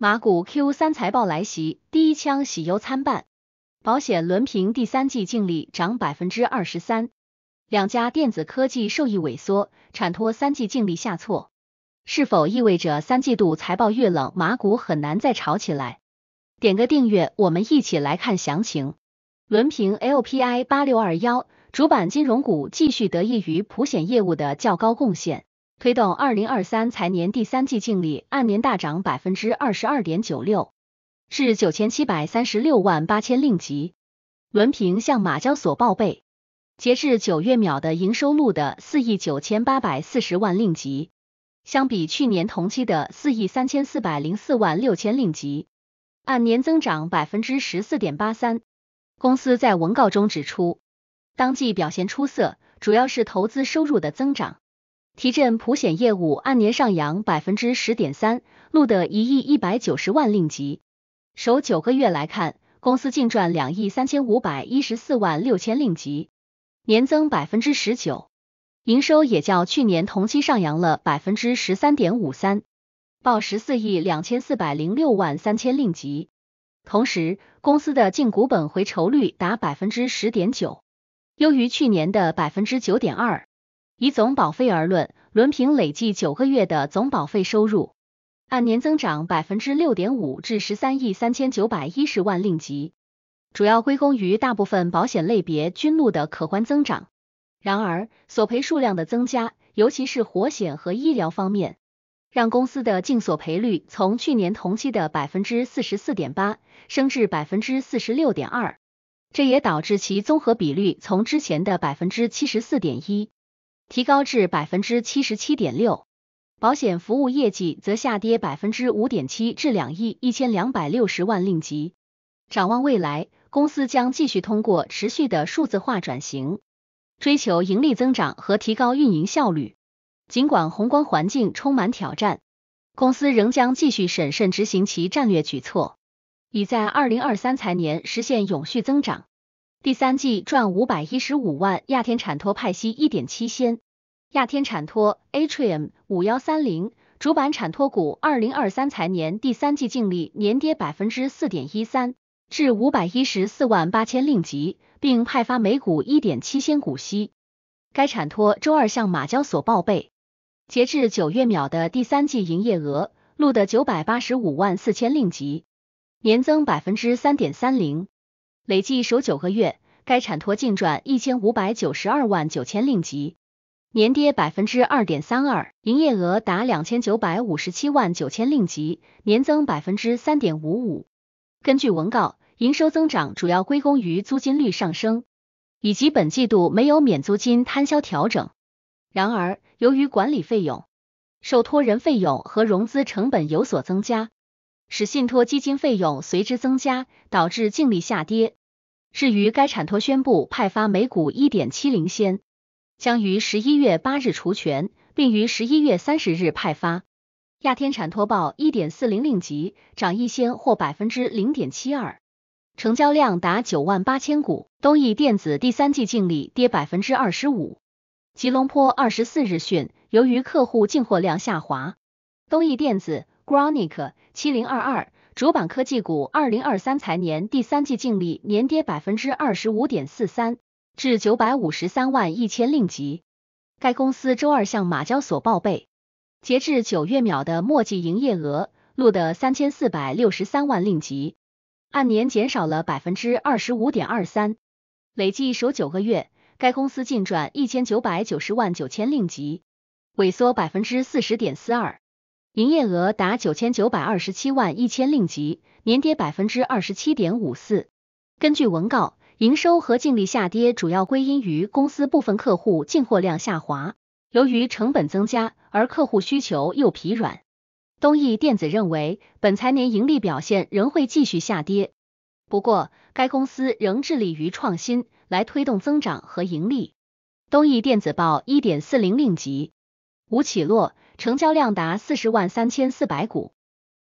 马股 Q3 财报来袭，第一枪喜忧参半。保险轮评第三季净利涨百分之二十三，两家电子科技受益萎缩，产托三季净利下挫，是否意味着三季度财报越冷，马股很难再炒起来？点个订阅，我们一起来看详情。轮评 LPI 八六二幺，主板金融股继续得益于普险业务的较高贡献。推动二零二三财年第三季净利按年大涨百分之二十二点九六，至九千七百三十六万八千令吉。伦平向马交所报备，截至九月秒的营收录的四亿九千八百四十万令吉，相比去年同期的四亿三千四百零四万六千令吉，按年增长百分之十四点八三。公司在文告中指出，当季表现出色，主要是投资收入的增长。提振普险业务，按年上扬百分之十点三，录得一亿一百九十万令吉。首九个月来看，公司净赚两亿三千五百一十四万六千令吉，年增百分之十九。营收也较去年同期上扬了百分之十三点五三，报十四亿两千四百零六万三千令吉。同时，公司的净股本回酬率达百分之十点九，优于去年的百分之九点二。以总保费而论，轮平累计九个月的总保费收入按年增长百分之六点五至十三亿三千九百一十万令吉，主要归功于大部分保险类别均录的可观增长。然而，索赔数量的增加，尤其是活险和医疗方面，让公司的净索赔率从去年同期的百分之四十四点八升至百分之四十六点二，这也导致其综合比率从之前的百分之七十四点一。提高至百分之七十七点六，保险服务业绩则下跌百分之五点七至两亿一千两百六十万令吉。展望未来，公司将继续通过持续的数字化转型，追求盈利增长和提高运营效率。尽管宏观环境充满挑战，公司仍将继续审慎执行其战略举措，以在二零二三财年实现永续增长。第三季赚五百一十五万，亚天产托派息一点七仙。亚天产托 （Atrium） 五幺三零主板产托股，二零二三财年第三季净利年跌百分之四点一三，至五百一十四万八千令吉，并派发每股一点七仙股息。该产托周二向马交所报备，截至九月秒的第三季营业额录得九百八十五万四千令吉，年增百分之三点三零。累计首九个月，该产托净赚一千五百九十二万九千令吉，年跌百分之二点三二，营业额达两千九百五十七万九千令吉，年增百分之三点五五。根据文告，营收增长主要归功于租金率上升，以及本季度没有免租金摊销调整。然而，由于管理费用、受托人费用和融资成本有所增加，使信托基金费用随之增加，导致净利下跌。至于该产托宣布派发每股一点七零仙，将于十一月八日除权，并于十一月三十日派发。亚天产托报一点四零令级，涨一仙或百分之零点七二，成交量达九万八千股。东易电子第三季净利跌百分之二十五。吉隆坡二十四日讯，由于客户进货量下滑，东易电子 （Gronik） 七零二二。主板科技股二零二三财年第三季净利年跌百分之二十五点四三，至九百五十三万一千令吉。该公司周二向马交所报备，截至九月秒的末季营业额录得三千四百六十三万令吉，按年减少了百分之二十五点二三。累计首九个月，该公司净赚一千九百九十万九千令吉，萎缩百分之四十点四二。营业额达九千九百二十七万一千令吉，年跌百分之二十七点五四。根据文告，营收和净利下跌主要归因于公司部分客户进货量下滑，由于成本增加而客户需求又疲软。东易电子认为，本财年盈利表现仍会继续下跌。不过，该公司仍致力于创新来推动增长和盈利。东易电子报一点四零令吉。吴起落。成交量达四十万三千四百股，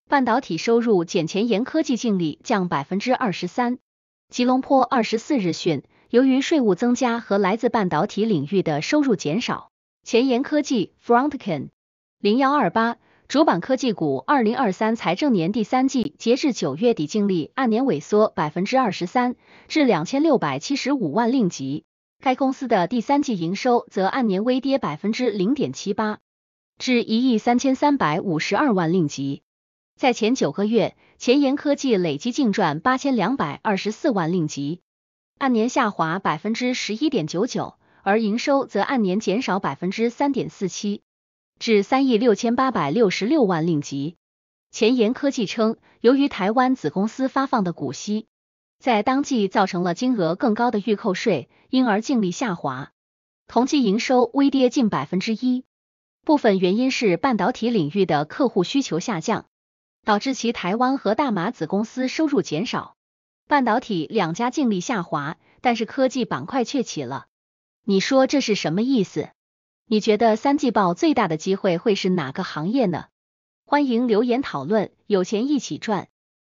半导体收入减，前沿科技净利降百分之二十三。吉隆坡，二十四日讯，由于税务增加和来自半导体领域的收入减少，前沿科技 f r o n t e n 零幺二八主板科技股，二零二三财政年第三季截至九月底净利按年萎缩百分之二十三至两千六百七十五万令吉，该公司的第三季营收则按年微跌百分之零点七八。至一亿三千三百五十二万令吉，在前九个月，前沿科技累计净赚八千两百二十四万令吉，按年下滑百分之十一点九九，而营收则按年减少百分之三点四七，至三亿六千八百六十六万令吉。前沿科技称，由于台湾子公司发放的股息，在当季造成了金额更高的预扣税，因而净利下滑，同期营收微跌近百分之一。部分原因是半导体领域的客户需求下降，导致其台湾和大马子公司收入减少，半导体两家净利下滑，但是科技板块却起了。你说这是什么意思？你觉得三季报最大的机会会是哪个行业呢？欢迎留言讨论，有钱一起赚。